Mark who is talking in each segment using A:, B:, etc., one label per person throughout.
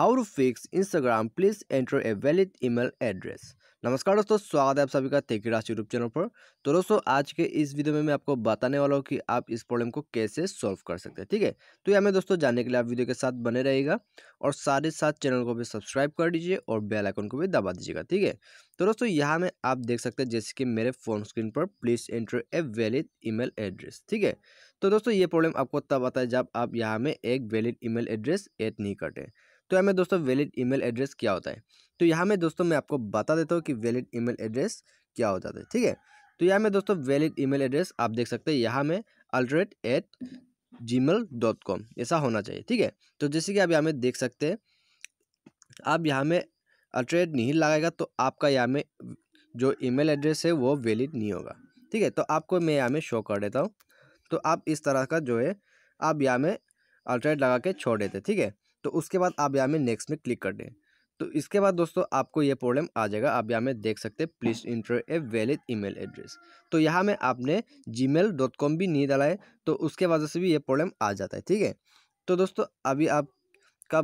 A: how to fix Instagram please enter a valid email address नमस्कार दोस्तों स्वागत है आप सभी का तेकी राशि यूट्यूब चैनल पर तो दोस्तों आज के इस वीडियो में मैं आपको बताने वाला हूँ कि आप इस प्रॉब्लम को कैसे सॉल्व कर सकते हैं ठीक है तो यह मैं दोस्तों जानने के लिए आप वीडियो के साथ बने रहेगा और साथ ही साथ चैनल को भी सब्सक्राइब कर दीजिए और बेल आइकन को भी दबा दीजिएगा ठीक है तो दोस्तों यहाँ में आप देख सकते हैं जैसे कि मेरे फोन स्क्रीन पर please enter a valid email address ठीक है तो दोस्तों ये प्रॉब्लम आपको तब आता है जब आप यहाँ में एक वैलिड ईमेल एड्रेस ऐड नहीं करते तो यहाँ में दोस्तों वैलिड ईमेल एड्रेस क्या होता है तो यहाँ में दोस्तों मैं आपको बता देता हूँ कि वैलिड ईमेल एड्रेस क्या होता है ठीक है तो यहाँ में दोस्तों वैलिड ईमेल एड्रेस आप देख सकते हैं यहाँ में अल्ट्रेट at Gmail dot com ऐसा होना चाहिए ठीक है तो जैसे कि आप यहाँ में देख सकते हैं आप यहाँ में अल्ट्रेट नहीं लगाएगा तो आपका यहाँ में जो ईमेल एड्रेस है वो वैलिड नहीं होगा ठीक है तो आपको मैं यहाँ में शो कर देता हूँ तो आप इस तरह का जो है आप यहाँ में अल्ट्रेट लगा के छोड़ देते ठीक है तो उसके बाद आप यहाँ में नेक्स्ट में क्लिक कर दें तो इसके बाद दोस्तों आपको ये प्रॉब्लम आ जाएगा आप यहाँ में देख सकते हैं please enter a valid email address तो यहाँ में आपने मेल डॉट कॉम भी नहीं डाला है तो उसके वजह से भी ये प्रॉब्लम आ जाता है ठीक है तो दोस्तों अभी आपका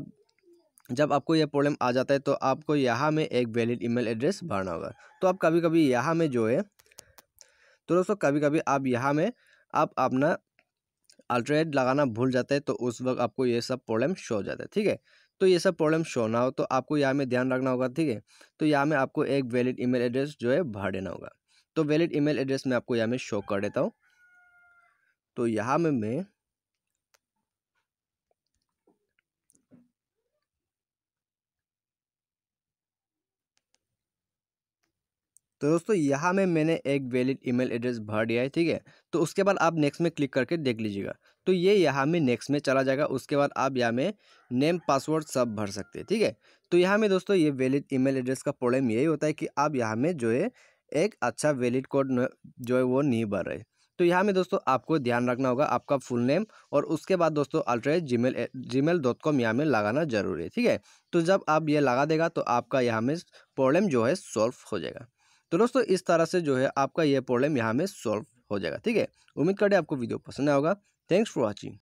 A: जब आपको यह प्रॉब्लम आ जाता है तो आपको यहाँ में एक वैलिड ईमेल एड्रेस भरना होगा तो आप कभी कभी यहाँ में जो है तो दोस्तों कभी कभी आप यहाँ में आप अपना अल्ट्रेट लगाना भूल जाते हैं तो उस वक्त आपको ये सब प्रॉब्लम शो हो जाता है ठीक है तो ये सब प्रॉब्लम शो ना हो तो आपको यहाँ में ध्यान रखना होगा ठीक है तो यहाँ में आपको एक वैलिड ईमेल एड्रेस जो है भर देना होगा तो वैलिड ईमेल एड्रेस मैं आपको यहाँ में शो कर देता हूँ तो यहाँ में मैं तो दोस्तों यहाँ में मैंने एक वैलिड ईमेल एड्रेस भर दिया है ठीक है तो उसके बाद आप नेक्स्ट में क्लिक करके देख लीजिएगा तो ये यहाँ में नेक्स्ट में चला जाएगा उसके बाद आप यहाँ में नेम पासवर्ड सब भर सकते हैं ठीक है तो यहाँ में दोस्तों ये वैलिड ईमेल एड्रेस का प्रॉब्लम यही होता है कि आप यहाँ में जो है एक अच्छा वैलिड कोड जो है वो नहीं भर रहे तो यहाँ में दोस्तों आपको ध्यान रखना होगा आपका फुल नेम और उसके बाद दोस्तों अल्ट्रेट Gmail Gmail dot com यहाँ में लगाना जरूरी है ठीक है तो जब आप ये लगा देगा तो आपका यहाँ में प्रॉब्लम जो है सॉल्व हो जाएगा तो दोस्तों इस तरह से जो है आपका यह प्रॉब्लम यहाँ में सॉल्व हो जाएगा ठीक है उम्मीद करें आपको वीडियो पसंद आएगा थैंक्स फॉर वॉचिंग